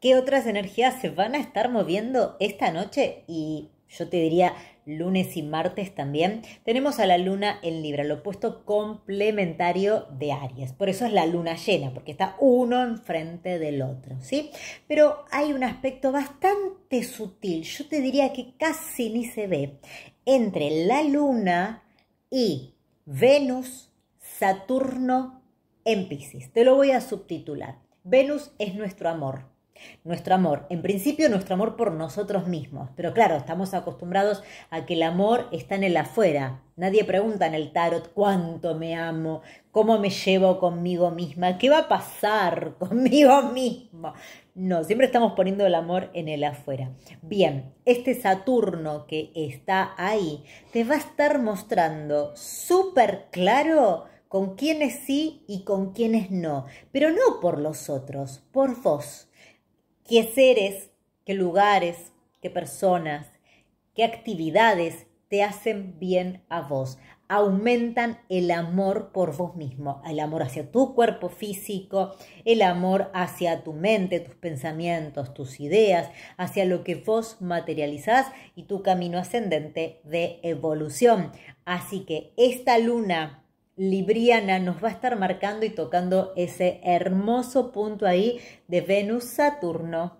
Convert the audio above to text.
qué otras energías se van a estar moviendo esta noche y yo te diría lunes y martes también, tenemos a la luna en Libra, lo opuesto complementario de Aries. Por eso es la luna llena, porque está uno enfrente del otro, ¿sí? Pero hay un aspecto bastante sutil, yo te diría que casi ni se ve, entre la luna y Venus, Saturno en Pisces. Te lo voy a subtitular. Venus es nuestro amor, nuestro amor, en principio nuestro amor por nosotros mismos, pero claro, estamos acostumbrados a que el amor está en el afuera. Nadie pregunta en el tarot cuánto me amo, cómo me llevo conmigo misma, qué va a pasar conmigo mismo. No, siempre estamos poniendo el amor en el afuera. Bien, este Saturno que está ahí te va a estar mostrando súper claro con quiénes sí y con quiénes no, pero no por los otros, por vos qué seres, qué lugares, qué personas, qué actividades te hacen bien a vos, aumentan el amor por vos mismo, el amor hacia tu cuerpo físico, el amor hacia tu mente, tus pensamientos, tus ideas, hacia lo que vos materializás y tu camino ascendente de evolución. Así que esta luna Libriana nos va a estar marcando y tocando ese hermoso punto ahí de Venus-Saturno.